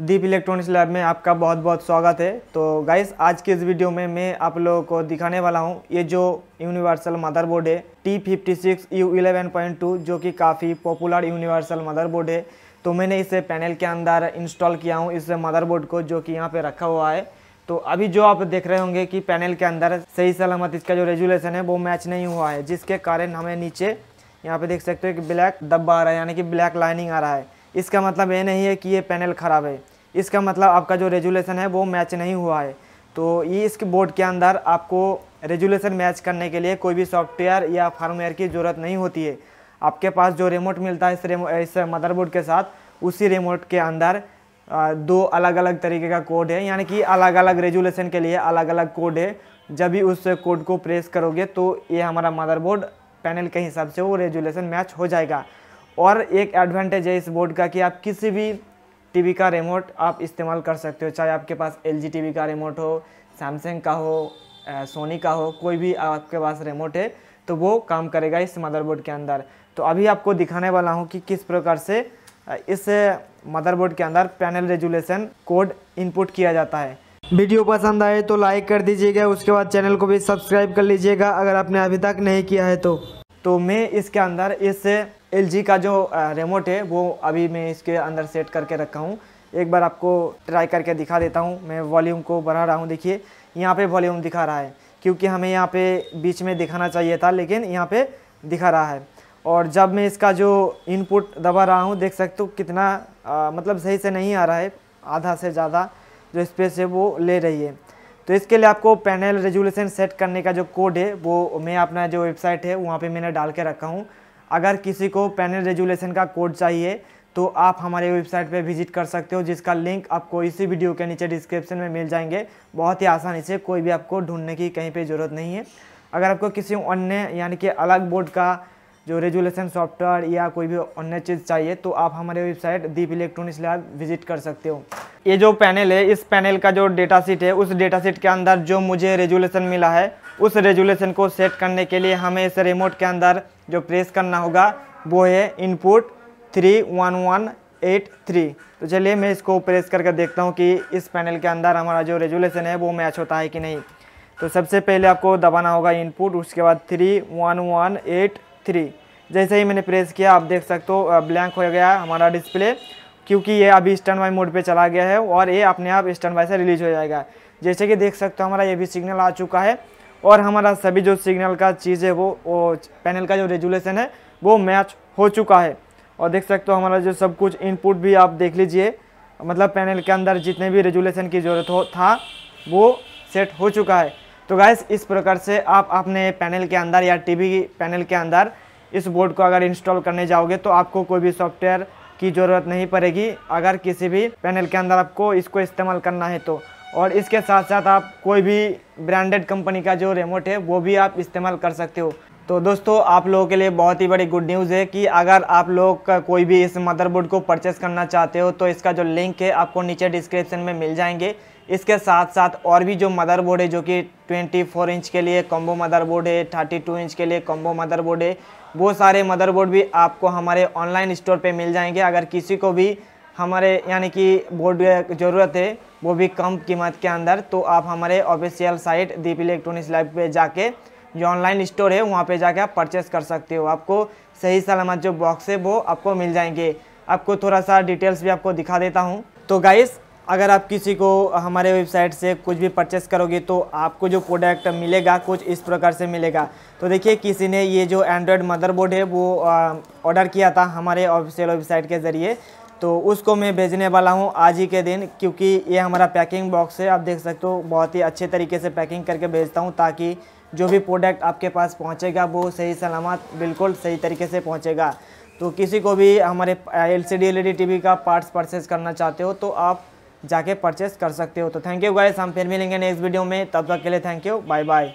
दीप electronics lab में आपका बहुत बहुत स्वागत है तो गाइस आज के इस वीडियो में मैं आप लोगों को दिखाने वाला हूं ये जो यूनिवर्सल मदरबोर्ड है T fifty six U eleven point two जो कि काफ़ी पॉपुलर यूनिवर्सल मदरबोर्ड है तो मैंने इसे पैनल के अंदर इंस्टॉल किया हूँ इस मदरबोर्ड को जो कि यहाँ पर रखा हुआ है तो अभी जो आप देख रहे होंगे कि पैनल के अंदर सही सलामत इसका जो रेजुलेशन है वो मैच नहीं हुआ है जिसके कारण हमें नीचे यहाँ पे देख सकते हो कि ब्लैक डब्बा आ रहा है यानी कि ब्लैक लाइनिंग आ रहा है इसका मतलब ये नहीं है कि ये पैनल ख़राब है इसका मतलब आपका जो रेजुलेशन है वो मैच नहीं हुआ है तो ये इसके बोर्ड के अंदर आपको रेजुलेशन मैच करने के लिए कोई भी सॉफ्टवेयर या फार्मवेयर की ज़रूरत नहीं होती है आपके पास जो रिमोट मिलता है इस रेमो इस मदरबोर्ड के साथ उसी रिमोट के अंदर दो अलग अलग तरीके का कोड है यानी कि अलग अलग रेजुलेशन के लिए अलग अलग कोड है जब भी उस कोड को प्रेस करोगे तो ये हमारा मदरबोर्ड पैनल के हिसाब से वो रेजुलेशन मैच हो जाएगा और एक एडवांटेज है इस बोर्ड का कि आप किसी भी टीवी का रिमोट आप इस्तेमाल कर सकते हो चाहे आपके पास एल जी टीवी का रिमोट हो सैमसंग का हो सोनी का हो कोई भी आपके पास रिमोट है तो वो काम करेगा इस मदरबोर्ड के अंदर तो अभी आपको दिखाने वाला हूँ कि किस प्रकार से इस मदरबोर्ड के अंदर पैनल रेजुलेशन कोड इनपुट किया जाता है वीडियो पसंद आए तो लाइक कर दीजिएगा उसके बाद चैनल को भी सब्सक्राइब कर लीजिएगा अगर आपने अभी तक नहीं किया है तो तो मैं इसके अंदर इस एल का जो रिमोट है वो अभी मैं इसके अंदर सेट करके रखा हूँ एक बार आपको ट्राई करके दिखा देता हूँ मैं वॉल्यूम को बढ़ा रहा हूँ देखिए यहाँ पे वॉल्यूम दिखा रहा है क्योंकि हमें यहाँ पे बीच में दिखाना चाहिए था लेकिन यहाँ पे दिखा रहा है और जब मैं इसका जो इनपुट दबा रहा हूँ देख सकते हो कितना आ, मतलब सही से नहीं आ रहा है आधा से ज़्यादा जो स्पेस है वो ले रही है तो इसके लिए आपको पैनल रेजुलेशन सेट करने का जो कोड है वो मैं अपना जो वेबसाइट है वहाँ पर मैंने डाल के रखा हूँ अगर किसी को पैनल रेजुलेशन का कोड चाहिए तो आप हमारे वेबसाइट पर विजिट कर सकते हो जिसका लिंक आपको इसी वीडियो के नीचे डिस्क्रिप्शन में मिल जाएंगे बहुत ही आसानी से कोई भी आपको ढूंढने की कहीं पे ज़रूरत नहीं है अगर आपको किसी अन्य यानी कि अलग बोर्ड का जो रेजुलेशन सॉफ्टवेयर या कोई भी अन्य चीज़ चाहिए तो आप हमारे website Deep electronics lab visit कर सकते हो ये जो पैनल है इस पैनल का जो डेटा सीट है उस डेटा सीट के अंदर जो मुझे रेजुलेशन मिला है उस रेजुलेशन को सेट करने के लिए हमें इस रिमोट के अंदर जो प्रेस करना होगा वो है input three one one eight three तो चलिए मैं इसको प्रेस करके देखता हूँ कि इस पैनल के अंदर हमारा जो रेजुलेशन है वो मैच होता है कि नहीं तो सबसे पहले आपको दबाना होगा इनपुट उसके बाद three one one eight three जैसे ही मैंने प्रेस किया आप देख सकते हो ब्लैंक हो गया हमारा डिस्प्ले क्योंकि ये अभी स्टैंड बाई मोड पे चला गया है और ये अपने आप स्टैंड बाई से रिलीज हो जाएगा जैसे कि देख सकते हो हमारा ये भी सिग्नल आ चुका है और हमारा सभी जो सिग्नल का चीज़ है वो, वो पैनल का जो रेजुलेशन है वो मैच हो चुका है और देख सकते हो हमारा जो सब कुछ इनपुट भी आप देख लीजिए मतलब पैनल के अंदर जितने भी रेजुलेशन की ज़रूरत हो था वो सेट हो चुका है तो गैस इस प्रकार से आप अपने पैनल के अंदर या टीवी पैनल के अंदर इस बोर्ड को अगर इंस्टॉल करने जाओगे तो आपको कोई भी सॉफ्टवेयर की ज़रूरत नहीं पड़ेगी अगर किसी भी पैनल के अंदर आपको इसको इस्तेमाल करना है तो और इसके साथ साथ आप कोई भी ब्रांडेड कंपनी का जो रिमोट है वो भी आप इस्तेमाल कर सकते हो तो दोस्तों आप लोगों के लिए बहुत ही बड़ी गुड न्यूज़ है कि अगर आप लोग का कोई भी इस मदरबोर्ड को परचेस करना चाहते हो तो इसका जो लिंक है आपको नीचे डिस्क्रिप्शन में मिल जाएंगे इसके साथ साथ और भी जो मदरबोर्ड है जो कि 24 इंच के लिए कॉम्बो मदरबोर्ड है 32 इंच के लिए कॉम्बो मदरबोर्ड है वो सारे मदरबोर्ड भी आपको हमारे ऑनलाइन स्टोर पर मिल जाएंगे अगर किसी को भी हमारे यानी कि बोर्ड ज़रूरत है वो भी कम कीमत के अंदर तो आप हमारे official site Deep electronics live पे जाके जो ऑनलाइन स्टोर है वहाँ पे जाके आप परचेस कर सकते हो आपको सही सलामत जो बॉक्स है वो आपको मिल जाएंगे आपको थोड़ा सा डिटेल्स भी आपको दिखा देता हूँ तो गाइस अगर आप किसी को हमारे वेबसाइट से कुछ भी परचेस करोगे तो आपको जो प्रोडक्ट मिलेगा कुछ इस प्रकार से मिलेगा तो देखिए किसी ने ये जो एंड्रॉयड मदरबोर्ड है वो ऑर्डर किया था हमारे ऑफिशियल वेबसाइट के ज़रिए तो उसको मैं भेजने वाला हूँ आज ही के दिन क्योंकि ये हमारा पैकिंग बॉक्स है आप देख सकते हो बहुत ही अच्छे तरीके से पैकिंग करके भेजता हूँ ताकि जो भी प्रोडक्ट आपके पास पहुँचेगा वो सही सलामत बिल्कुल सही तरीके से पहुँचेगा तो किसी को भी हमारे एल सी डी का पार्ट्स परचेज़ करना चाहते हो तो आप जाके परचेस कर सकते हो तो थैंक यू गाइस हम फिर मिलेंगे नेक्स्ट वीडियो में तब तक के लिए थैंक यू बाय बाय